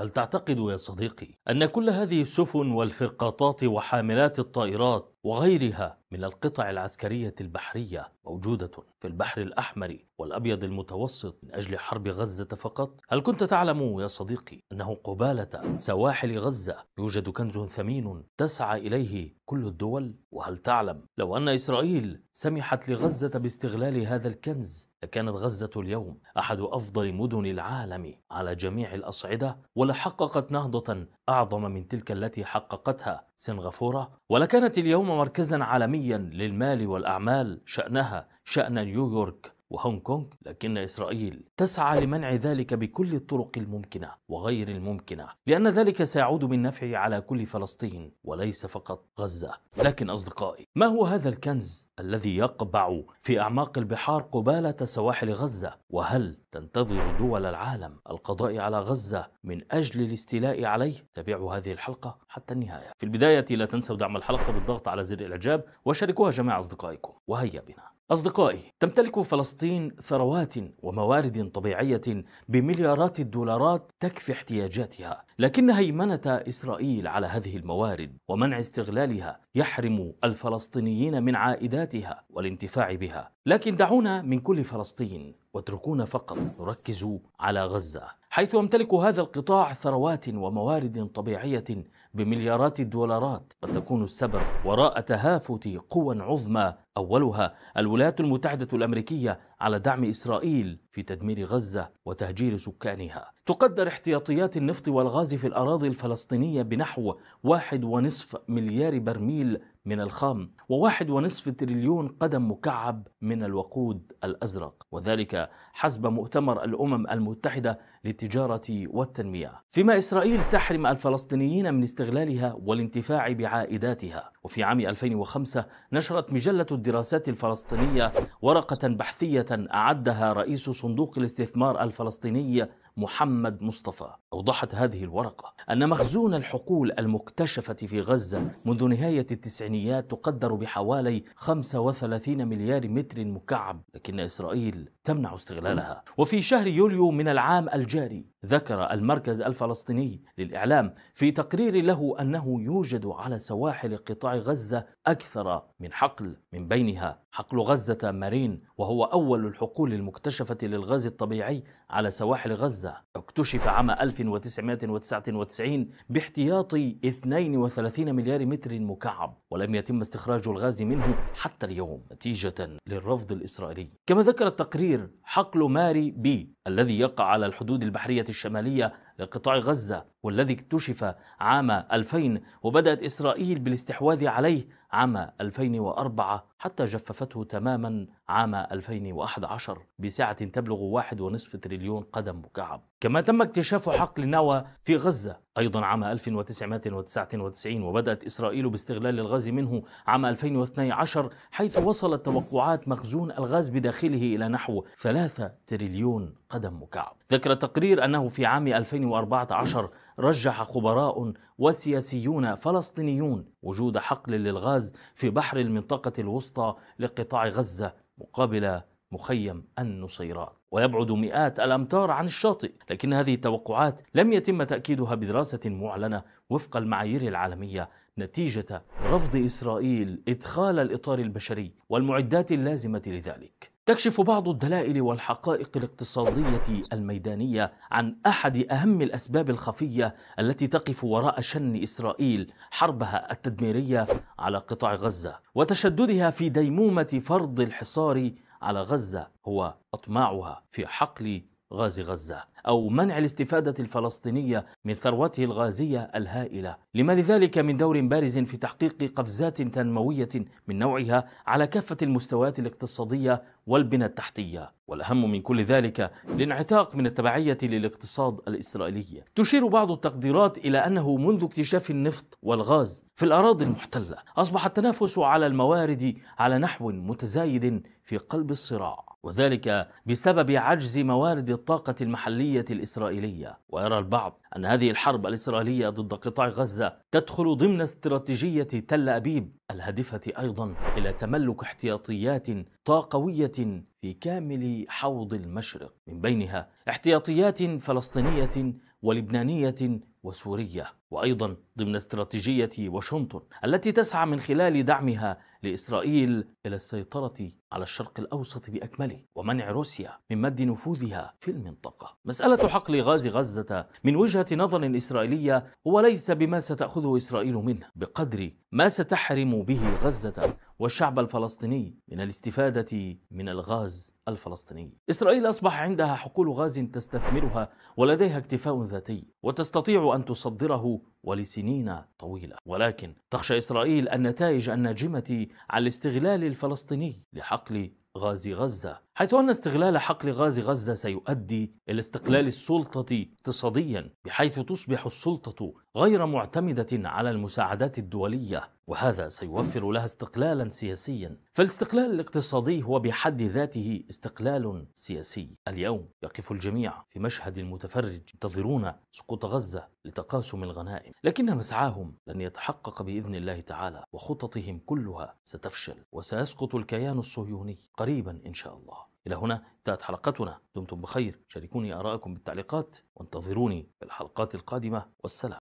هل تعتقد يا صديقي أن كل هذه السفن والفرقاطات وحاملات الطائرات وغيرها من القطع العسكرية البحرية موجودة في البحر الأحمر والأبيض المتوسط من أجل حرب غزة فقط؟ هل كنت تعلم يا صديقي أنه قبالة سواحل غزة يوجد كنز ثمين تسعى إليه كل الدول؟ وهل تعلم لو أن إسرائيل سمحت لغزة باستغلال هذا الكنز لكانت غزة اليوم أحد أفضل مدن العالم على جميع الأصعدة ولحققت نهضة أعظم من تلك التي حققتها سنغافورة ولكانت اليوم مركزا عالميا للمال والأعمال شأنها شأن نيويورك وهونغ كونغ لكن إسرائيل تسعى لمنع ذلك بكل الطرق الممكنة وغير الممكنة لأن ذلك سيعود بالنفع على كل فلسطين وليس فقط غزة لكن أصدقائي ما هو هذا الكنز الذي يقبع في أعماق البحار قبالة سواحل غزة وهل تنتظر دول العالم القضاء على غزة من أجل الاستيلاء عليه تابعوا هذه الحلقة حتى النهاية في البداية لا تنسوا دعم الحلقة بالضغط على زر الإعجاب وشاركوها جميع أصدقائكم وهيا بنا أصدقائي، تمتلك فلسطين ثروات وموارد طبيعية بمليارات الدولارات تكفي احتياجاتها، لكن هيمنة إسرائيل على هذه الموارد ومنع استغلالها يحرم الفلسطينيين من عائداتها والانتفاع بها، لكن دعونا من كل فلسطين واتركونا فقط نركز على غزة، حيث يمتلك هذا القطاع ثروات وموارد طبيعية بمليارات الدولارات قد تكون السبب وراء تهافت قوى عظمى أولها الولايات المتحدة الأمريكية على دعم إسرائيل في تدمير غزة وتهجير سكانها تقدر احتياطيات النفط والغاز في الأراضي الفلسطينية بنحو واحد ونصف مليار برميل من الخام وواحد ونصف تريليون قدم مكعب من الوقود الأزرق وذلك حسب مؤتمر الأمم المتحدة للتجارة والتنمية فيما إسرائيل تحرم الفلسطينيين من استغلالها والانتفاع بعائداتها وفي عام 2005 نشرت مجلة الدراسات الفلسطينية ورقة بحثية أعدها رئيس صندوق الاستثمار الفلسطيني محمد مصطفى أوضحت هذه الورقة أن مخزون الحقول المكتشفة في غزة منذ نهاية التسعينيات تقدر بحوالي 35 مليار متر مكعب لكن إسرائيل تمنع استغلالها وفي شهر يوليو من العام الجاري ذكر المركز الفلسطيني للإعلام في تقرير له أنه يوجد على سواحل قطاع غزة أكثر من حقل من بينها حقل غزة مارين وهو أول الحقول المكتشفة للغاز الطبيعي على سواحل غزة اكتشف عام 1999 باحتياط 32 مليار متر مكعب ولم يتم استخراج الغاز منه حتى اليوم نتيجة للرفض الإسرائيلي كما ذكر التقرير حقل ماري بي الذي يقع على الحدود البحرية الشمالية لقطاع غزة والذي اكتشف عام 2000 وبدأت إسرائيل بالاستحواذ عليه عام 2004 حتى جففته تماما عام 2011 بسعة تبلغ 1.5 تريليون قدم مكعب كما تم اكتشاف حقل نوى في غزة أيضا عام 1999 وبدأت إسرائيل باستغلال الغاز منه عام 2012 حيث وصلت توقعات مخزون الغاز بداخله إلى نحو 3 تريليون قدم مكعب ذكر تقرير أنه في عام 2014 رجح خبراء وسياسيون فلسطينيون وجود حقل للغاز في بحر المنطقة الوسطى لقطاع غزة مقابل مخيم النصيرات ويبعد مئات الامتار عن الشاطئ لكن هذه التوقعات لم يتم تاكيدها بدراسه معلنه وفق المعايير العالميه نتيجه رفض اسرائيل ادخال الاطار البشري والمعدات اللازمه لذلك تكشف بعض الدلائل والحقائق الاقتصادية الميدانية عن أحد أهم الأسباب الخفية التي تقف وراء شن إسرائيل حربها التدميرية على قطاع غزة وتشددها في ديمومة فرض الحصار على غزة هو أطماعها في حقل غاز غزة أو منع الاستفادة الفلسطينية من ثروته الغازية الهائلة لما لذلك من دور بارز في تحقيق قفزات تنموية من نوعها على كافة المستويات الاقتصادية والبنى التحتية والأهم من كل ذلك الانعتاق من التبعية للاقتصاد الإسرائيلي تشير بعض التقديرات إلى أنه منذ اكتشاف النفط والغاز في الأراضي المحتلة أصبح التنافس على الموارد على نحو متزايد في قلب الصراع وذلك بسبب عجز موارد الطاقة المحلية العسكرية الإسرائيلية ويرى البعض أن هذه الحرب الإسرائيلية ضد قطاع غزة تدخل ضمن استراتيجية تل أبيب الهادفة أيضا إلى تملك احتياطيات طاقوية في كامل حوض المشرق من بينها احتياطيات فلسطينية ولبنانية وسوريا وايضا ضمن استراتيجيه واشنطن التي تسعى من خلال دعمها لاسرائيل الى السيطره على الشرق الاوسط باكمله ومنع روسيا من مد نفوذها في المنطقه. مساله حقل غاز غزه من وجهه نظر اسرائيليه هو ليس بما ستاخذه اسرائيل منه بقدر ما ستحرم به غزه والشعب الفلسطيني من الاستفادة من الغاز الفلسطيني. إسرائيل أصبح عندها حقول غاز تستثمرها ولديها اكتفاء ذاتي وتستطيع أن تصدره ولسنين طويلة، ولكن تخشى إسرائيل النتائج الناجمة عن الاستغلال الفلسطيني لحقل غاز غزة حيث أن استغلال حقل غاز غزة سيؤدي إلى استقلال السلطة اقتصاديا بحيث تصبح السلطة غير معتمدة على المساعدات الدولية وهذا سيوفر لها استقلالا سياسيا فالاستقلال الاقتصادي هو بحد ذاته استقلال سياسي اليوم يقف الجميع في مشهد المتفرج ينتظرون سقوط غزة لتقاسم الغنائم لكن مسعاهم لن يتحقق بإذن الله تعالى وخططهم كلها ستفشل وسيسقط الكيان الصهيوني قريبا إن شاء الله إلى هنا انتهت حلقتنا دمتم بخير شاركوني آراءكم بالتعليقات وانتظروني في الحلقات القادمة والسلام